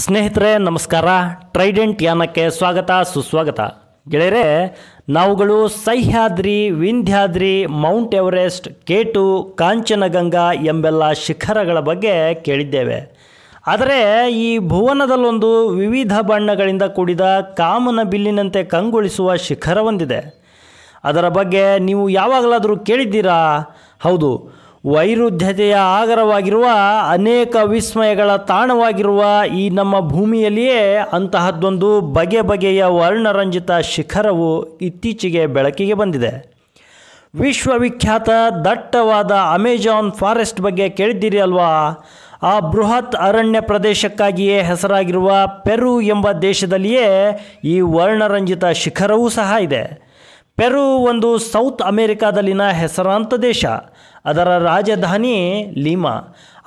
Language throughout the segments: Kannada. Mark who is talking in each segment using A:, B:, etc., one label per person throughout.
A: ಸ್ನೇಹಿತರೆ ನಮಸ್ಕಾರ ಟ್ರೈಡೆಂಟ್ ಯಾನಕ್ಕೆ ಸ್ವಾಗತ ಸುಸ್ವಾಗತ ಗೆಳೆಯರೆ ನಾವುಗಳು Sahyadri Vindhyadri mount Everest K two Kanchenjunga ಎಂಬೆಲ್ಲ ಶಿಖರಗಳ ಬಗ್ಗೆ ಕೇಳಿದ್ದೇವೆ ಆದರೆ ಈ ಭುವನದಲ್ಲೊಂದು ವಿವಿಧ ಬಣ್ಣಗಳಿಂದ ಕೂಡಿದ ಕಾಮನ ಬಿಲ್ಲಿನಂತೆ ಕಂಗೊಳಿಸುವ ಶಿಖರವೊಂದಿದೆ ಅದರ ಬಗ್ಗೆ ನೀವು ಯಾವಾಗಲಾದರೂ ಕೇಳಿದ್ದೀರಾ ಹೌದು ವೈರುಧ್ಯತೆಯ ಆಗರವಾಗಿರುವ ಅನೇಕ ವಿಸ್ಮಯಗಳ ತಾಣವಾಗಿರುವ ಈ ನಮ್ಮ ಭೂಮಿಯಲ್ಲಿಯೇ ಅಂತಹದ್ದೊಂದು ಬಗೆ ಬಗೆಯ ವರ್ಣರಂಜಿತ ಶಿಖರವು ಇತ್ತೀಚೆಗೆ ಬೆಳಕಿಗೆ ಬಂದಿದೆ ವಿಶ್ವವಿಖ್ಯಾತ ದಟ್ಟವಾದ ಅಮೆಜಾನ್ ಫಾರೆಸ್ಟ್ ಬಗ್ಗೆ ಕೇಳಿದ್ದೀರಿ ಅಲ್ವಾ ಆ ಬೃಹತ್ ಅರಣ್ಯ ಪ್ರದೇಶಕ್ಕಾಗಿಯೇ ಹೆಸರಾಗಿರುವ ಪೆರು ಎಂಬ ದೇಶದಲ್ಲಿಯೇ ಈ ವರ್ಣರಂಜಿತ ಶಿಖರವೂ ಸಹ ಇದೆ ಪೆರು ಒಂದು ಸೌತ್ ಅಮೆರಿಕಾದಲ್ಲಿನ ಹೆಸರಾಂತ ದೇಶ ಅದರ ರಾಜಧಾನಿ ಲೀಮಾ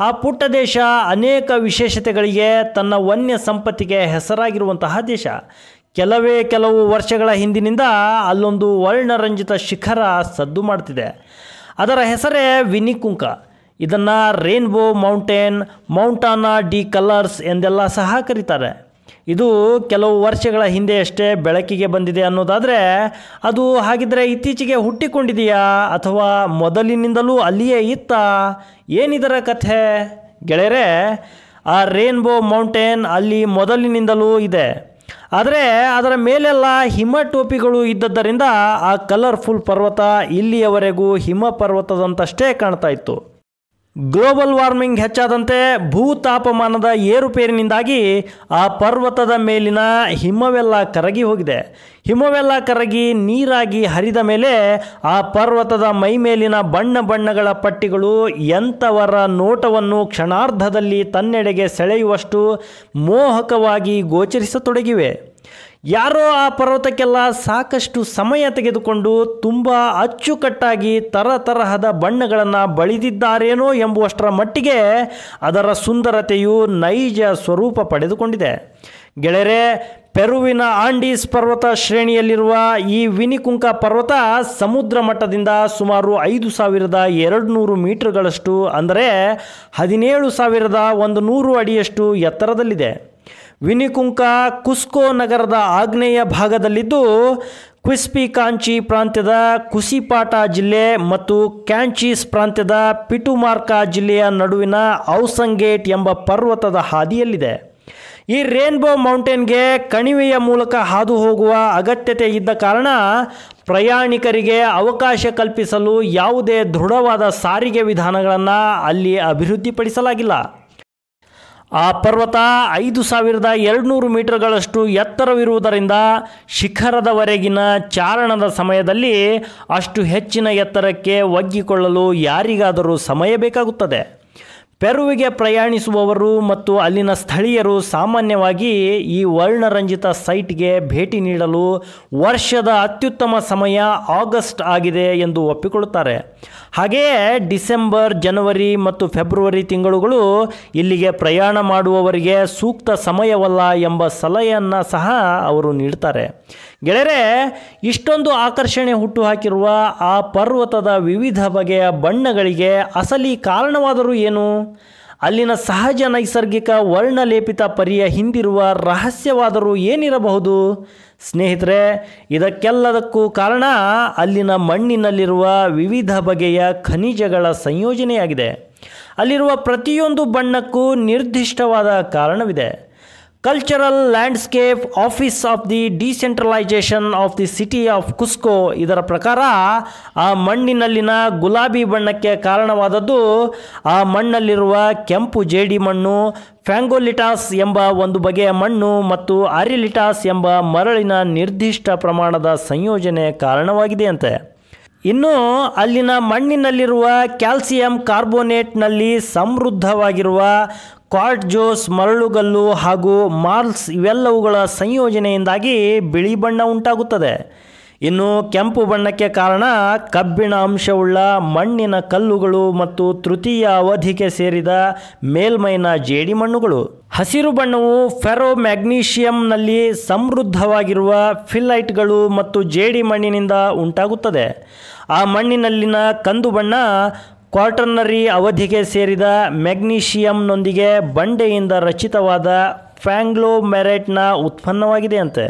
A: ಆ ಪುಟ್ಟ ದೇಶ ಅನೇಕ ವಿಶೇಷತೆಗಳಿಗೆ ತನ್ನ ವನ್ಯ ಸಂಪತ್ತಿಗೆ ಹೆಸರಾಗಿರುವಂತಹ ದೇಶ ಕೆಲವೇ ಕೆಲವು ವರ್ಷಗಳ ಹಿಂದಿನಿಂದ ಅಲ್ಲೊಂದು ವರ್ಣರಂಜಿತ ಶಿಖರ ಸದ್ದು ಮಾಡ್ತಿದೆ ಅದರ ಹೆಸರೇ ವಿನಿಕುಂಕ ಇದನ್ನು rainbow mountain Montana de colours ಎಂದೆಲ್ಲ ಸಹ ಕರೀತಾರೆ ಇದು ಕೆಲವು ವರ್ಷಗಳ ಹಿಂದೆಯಷ್ಟೇ ಬೆಳಕಿಗೆ ಬಂದಿದೆ ಅನ್ನೋದಾದರೆ ಅದು ಹಾಗಿದ್ರೆ ಇತ್ತೀಚೆಗೆ ಹುಟ್ಟಿಕೊಂಡಿದೆಯಾ ಅಥವಾ ಮೊದಲಿನಿಂದಲೂ ಅಲ್ಲಿಯೇ ಇತ್ತ ಏನಿದರ ಕಥೆ ಗೆಳೆಯರೆ ಆ ರೇನ್ಬೋ ಮೌಂಟೇನ್ ಅಲ್ಲಿ ಮೊದಲಿನಿಂದಲೂ ಇದೆ ಆದರೆ ಅದರ ಮೇಲೆಲ್ಲ ಹಿಮ ಟೋಪಿಗಳು ಇದ್ದದ್ದರಿಂದ ಆ ಕಲರ್ಫುಲ್ ಪರ್ವತ ಇಲ್ಲಿಯವರೆಗೂ ಹಿಮ ಪರ್ವತದಂತಷ್ಟೇ ಕಾಣ್ತಾ ಇತ್ತು ಗ್ಲೋಬಲ್ ವಾರ್ಮಿಂಗ್ ಹೆಚ್ಚಾದಂತೆ ಭೂತಾಪಮಾನದ ಏರುಪೇರಿನಿಂದಾಗಿ ಆ ಪರ್ವತದ ಮೇಲಿನ ಹಿಮವೆಲ್ಲ ಕರಗಿ ಹೋಗಿದೆ ಹಿಮವೆಲ್ಲ ಕರಗಿ ನೀರಾಗಿ ಹರಿದ ಮೇಲೆ ಆ ಪರ್ವತದ ಮೈಮೇಲಿನ ಬಣ್ಣ ಬಣ್ಣಗಳ ಪಟ್ಟಿಗಳು ಎಂಥವರ ನೋಟವನ್ನು ಕ್ಷಣಾರ್ಧದಲ್ಲಿ ತನ್ನೆಡೆಗೆ ಸೆಳೆಯುವಷ್ಟು ಮೋಹಕವಾಗಿ ಗೋಚರಿಸತೊಡಗಿವೆ ಯಾರೋ ಆ ಪರ್ವತಕ್ಕೆಲ್ಲ ಸಾಕಷ್ಟು ಸಮಯ ತೆಗೆದುಕೊಂಡು ತುಂಬ ಅಚ್ಚುಕಟ್ಟಾಗಿ ತರತರಹದ ಬಣ್ಣಗಳನ್ನು ಬಳಿದಿದ್ದಾರೇನೋ ಎಂಬುವಷ್ಟರ ಮಟ್ಟಿಗೆ ಅದರ ಸುಂದರತೆಯು ನೈಜ ಸ್ವರೂಪ ಪಡೆದುಕೊಂಡಿದೆ ಗೆಳೆಯರೆ ಪೆರುವಿನ ಆಂಡೀಸ್ ಪರ್ವತ ಶ್ರೇಣಿಯಲ್ಲಿರುವ ಈ ವಿನಿಕುಂಕ ಪರ್ವತ ಸಮುದ್ರ ಮಟ್ಟದಿಂದ ಸುಮಾರು ಐದು ಸಾವಿರದ ಎರಡು ನೂರು ಮೀಟರ್ಗಳಷ್ಟು ಅಂದರೆ ಹದಿನೇಳು ಸಾವಿರದ ಒಂದು ನೂರು ಅಡಿಯಷ್ಟು ಎತ್ತರದಲ್ಲಿದೆ ವಿನಿಕುಂಕ ಕುಸ್ಕೋ ನಗರದ ಆಗ್ನೇಯ ಭಾಗದಲ್ಲಿದ್ದು ಕ್ವಿಸ್ಪಿ ಕಾಂಚಿ ಪ್ರಾಂತ್ಯದ ಕುಸಿಪಾಟ ಜಿಲ್ಲೆ ಮತ್ತು ಕ್ಯಾಂಚೀಸ್ ಪ್ರಾಂತ್ಯದ ಪಿಟುಮಾರ್ಕ ಜಿಲ್ಲೆಯ ನಡುವಿನ ಔಸಂಗೇಟ್ ಎಂಬ ಪರ್ವತದ ಹಾದಿಯಲ್ಲಿದೆ ಈ ರೇನ್ಬೋ ಮೌಂಟೇನ್ಗೆ ಕಣಿವೆಯ ಮೂಲಕ ಹಾದು ಹೋಗುವ ಅಗತ್ಯತೆ ಇದ್ದ ಕಾರಣ ಪ್ರಯಾಣಿಕರಿಗೆ ಅವಕಾಶ ಕಲ್ಪಿಸಲು ಯಾವುದೇ ದೃಢವಾದ ಸಾರಿಗೆ ವಿಧಾನಗಳನ್ನು ಅಲ್ಲಿ ಅಭಿವೃದ್ಧಿಪಡಿಸಲಾಗಿಲ್ಲ ಆ ಪರ್ವತ ಐದು ಸಾವಿರದ ಎರಡುನೂರು ಮೀಟರ್ಗಳಷ್ಟು ಎತ್ತರವಿರುವುದರಿಂದ ಶಿಖರದವರೆಗಿನ ಚಾರಣದ ಸಮಯದಲ್ಲಿ ಅಷ್ಟು ಹೆಚ್ಚಿನ ಎತ್ತರಕ್ಕೆ ಒಗ್ಗಿಕೊಳ್ಳಲು ಯಾರಿಗಾದರೂ ಸಮಯ ಬೇಕಾಗುತ್ತದೆ ಪೆರುವಿಗೆ ಪ್ರಯಾಣಿಸುವವರು ಮತ್ತು ಅಲ್ಲಿನ ಸ್ಥಳೀಯರು ಸಾಮಾನ್ಯವಾಗಿ ಈ ವರ್ಣರಂಜಿತ ಸೈಟ್ಗೆ ಭೇಟಿ ನೀಡಲು ವರ್ಷದ ಅತ್ಯುತ್ತಮ ಸಮಯ ಆಗಸ್ಟ್ ಆಗಿದೆ ಎಂದು ಒಪ್ಪಿಕೊಳ್ಳುತ್ತಾರೆ ಹಾಗೆಯೇ ಡಿಸೆಂಬರ್ ಜನವರಿ ಮತ್ತು ಫೆಬ್ರವರಿ ತಿಂಗಳುಗಳು ಇಲ್ಲಿಗೆ ಪ್ರಯಾಣ ಮಾಡುವವರಿಗೆ ಸೂಕ್ತ ಸಮಯವಲ್ಲ ಎಂಬ ಸಲಹೆಯನ್ನು ಸಹ ಅವರು ನೀಡ್ತಾರೆ ಗೆಳೆರೆ ಇಷ್ಟೊಂದು ಆಕರ್ಷಣೆ ಹುಟ್ಟುಹಾಕಿರುವ ಆ ಪರ್ವತದ ವಿವಿಧ ಬಗೆಯ ಬಣ್ಣಗಳಿಗೆ ಅಸಲಿ ಕಾರಣವಾದರೂ ಏನು ಅಲ್ಲಿನ ಸಹಜ ನೈಸರ್ಗಿಕ ವರ್ಣಲೇಪಿತ ಪರಿಯ ಹಿಂದಿರುವ ರಹಸ್ಯವಾದರೂ ಏನಿರಬಹುದು ಸ್ನೇಹಿತರೆ ಇದಕ್ಕೆಲ್ಲದಕ್ಕೂ ಕಾರಣ ಅಲ್ಲಿನ ಮಣ್ಣಿನಲ್ಲಿರುವ ವಿವಿಧ ಬಗೆಯ ಖನಿಜಗಳ ಸಂಯೋಜನೆಯಾಗಿದೆ ಅಲ್ಲಿರುವ ಪ್ರತಿಯೊಂದು ಬಣ್ಣಕ್ಕೂ ನಿರ್ದಿಷ್ಟವಾದ ಕಾರಣವಿದೆ cultural landscape office of the decentralisation of the city of Cusco ಇದರ ಪ್ರಕಾರ ಆ ಮಣ್ಣಿನಲ್ಲಿನ ಗುಲಾಬಿ ಬಣ್ಣಕ್ಕೆ ಕಾರಣವಾದದ್ದು ಆ ಮಣ್ಣಲ್ಲಿರುವ ಕೆಂಪು ಜೇಡಿ ಮಣ್ಣು ಫ್ಯಾಂಗೋಲಿಟಾಸ್ ಎಂಬ ಒಂದು ಬಗೆಯ ಮಣ್ಣು ಮತ್ತು ಆರಿಲಿಟಾಸ್ ಎಂಬ ಮರಳಿನ ನಿರ್ದಿಷ್ಟ ಪ್ರಮಾಣದ ಸಂಯೋಜನೆ ಕಾರಣವಾಗಿದೆಯಂತೆ ಇನ್ನು ಅಲ್ಲಿನ ಮಣ್ಣಿನಲ್ಲಿರುವ ಕ್ಯಾಲ್ಸಿಯಂ ಕಾರ್ಬೋನೇಟ್ನಲ್ಲಿ ಸಮೃದ್ಧವಾಗಿರುವ ಕಾರ್ಟ್ ಜೋಸ್ ಮರಳುಗಲ್ಲು ಹಾಗೂ ಮಾರ್ಲ್ಸ್ ಇವೆಲ್ಲವುಗಳ ಸಂಯೋಜನೆಯಿಂದಾಗಿ ಬಿಳಿ ಬಣ್ಣ ಉಂಟಾಗುತ್ತದೆ ಇನ್ನು ಕೆಂಪು ಬಣ್ಣಕ್ಕೆ ಕಾರಣ ಕಬ್ಬಿಣ ಅಂಶವುಳ್ಳ ಮಣ್ಣಿನ ಕಲ್ಲುಗಳು ಮತ್ತು ತೃತೀಯ ಅವಧಿಗೆ ಸೇರಿದ ಮೇಲ್ಮೈನ ಜೇಡಿಮಣ್ಣುಗಳು ಹಸಿರು ಬಣ್ಣವು ಫೆರೋ ಮ್ಯಾಗ್ನೀಷಿಯಂನಲ್ಲಿ ಸಮೃದ್ಧವಾಗಿರುವ ಫಿಲ್ಲೈಟ್ಗಳು ಮತ್ತು ಜೇಡಿ ಮಣ್ಣಿನಿಂದ ಉಂಟಾಗುತ್ತದೆ ಆ ಮಣ್ಣಿನಲ್ಲಿನ ಕಂದು ಬಣ್ಣ ಕ್ವಾರ್ಟರ್ನರಿ ಅವಧಿಗೆ ಸೇರಿದ ಮ್ಯಾಗ್ನೀಷಿಯಂನೊಂದಿಗೆ ಬಂಡೆಯಿಂದ ರಚಿತವಾದ ಫ್ಯಾಂಗ್ಲೋಮೆರೇಟ್ನ ಉತ್ಪನ್ನವಾಗಿದೆ ಅಂತೆ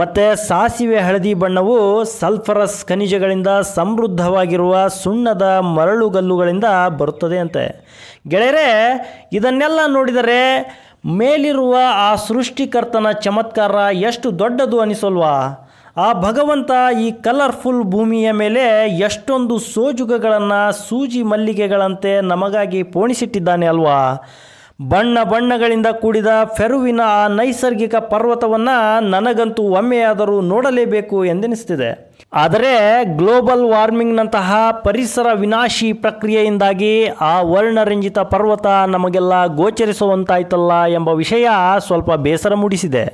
A: ಮತ್ತು ಸಾಸಿವೆ ಹಳದಿ ಬಣ್ಣವು ಸಲ್ಫರಸ್ ಖನಿಜಗಳಿಂದ ಸಮೃದ್ಧವಾಗಿರುವ ಸುಣ್ಣದ ಮರಳುಗಲ್ಲುಗಳಿಂದ ಬರುತ್ತದೆ ಅಂತೆ ಗೆಳೆಯರೆ ಇದನ್ನೆಲ್ಲ ನೋಡಿದರೆ ಮೇಲಿರುವ ಆ ಸೃಷ್ಟಿಕರ್ತನ ಚಮತ್ಕಾರ ಎಷ್ಟು ದೊಡ್ಡದು ಅನಿಸೋಲ್ವಾ ಆ ಭಗವಂತ ಈ ಕಲರ್ಫುಲ್ ಭೂಮಿಯ ಮೇಲೆ ಎಷ್ಟೊಂದು ಸೋಜುಗಗಳನ್ನು ಸೂಜಿ ಮಲ್ಲಿಗೆಗಳಂತೆ ನಮಗಾಗಿ ಪೋಣಿಸಿಟ್ಟಿದ್ದಾನೆ ಅಲ್ವಾ ಬಣ್ಣ ಬಣ್ಣಗಳಿಂದ ಕೂಡಿದ ಫೆರುವಿನ ಆ ನೈಸರ್ಗಿಕ ಪರ್ವತವನ್ನು ನನಗಂತೂ ಒಮ್ಮೆಯಾದರೂ ನೋಡಲೇಬೇಕು ಎಂದೆನಿಸ್ತಿದೆ ಆದರೆ ಗ್ಲೋಬಲ್ ವಾರ್ಮಿಂಗ್ನಂತಹ ಪರಿಸರ ವಿನಾಶಿ ಪ್ರಕ್ರಿಯೆಯಿಂದಾಗಿ ಆ ವರ್ಣರಂಜಿತ ಪರ್ವತ ನಮಗೆಲ್ಲ ಗೋಚರಿಸುವಂತಾಯ್ತಲ್ಲ ಎಂಬ ವಿಷಯ ಸ್ವಲ್ಪ ಬೇಸರ ಮೂಡಿಸಿದೆ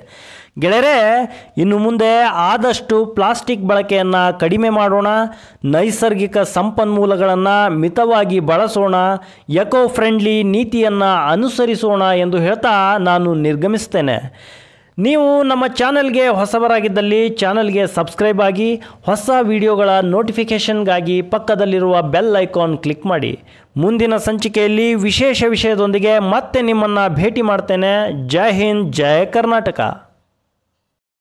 A: ಗೆಳೆಯರೇ ಇನ್ನು ಮುಂದೆ ಆದಷ್ಟು ಪ್ಲಾಸ್ಟಿಕ್ ಬಳಕೆಯನ್ನು ಕಡಿಮೆ ಮಾಡೋಣ ನೈಸರ್ಗಿಕ ಸಂಪನ್ಮೂಲಗಳನ್ನು ಮಿತವಾಗಿ ಬಳಸೋಣ ಎಕೋ ಫ್ರೆಂಡ್ಲಿ ನೀತಿಯನ್ನು ಅನುಸರಿಸೋಣ ಎಂದು ಹೇಳ್ತಾ ನಾನು ನಿರ್ಗಮಿಸ್ತೇನೆ ನೀವು ನಮ್ಮ ಚಾನಲ್ಗೆ ಹೊಸವರಾಗಿದ್ದಲ್ಲಿ ಚಾನಲ್ಗೆ ಸಬ್ಸ್ಕ್ರೈಬ್ ಆಗಿ ಹೊಸ ವಿಡಿಯೋಗಳ ನೋಟಿಫಿಕೇಷನ್ಗಾಗಿ ಪಕ್ಕದಲ್ಲಿರುವ ಬೆಲ್ ಐಕಾನ್ ಕ್ಲಿಕ್ ಮಾಡಿ ಮುಂದಿನ ಸಂಚಿಕೆಯಲ್ಲಿ ವಿಶೇಷ ವಿಷಯದೊಂದಿಗೆ ಮತ್ತೆ ನಿಮ್ಮನ್ನು ಭೇಟಿ ಮಾಡ್ತೇನೆ ಜೈ ಹಿಂದ್ ಜಯ ಕರ್ನಾಟಕ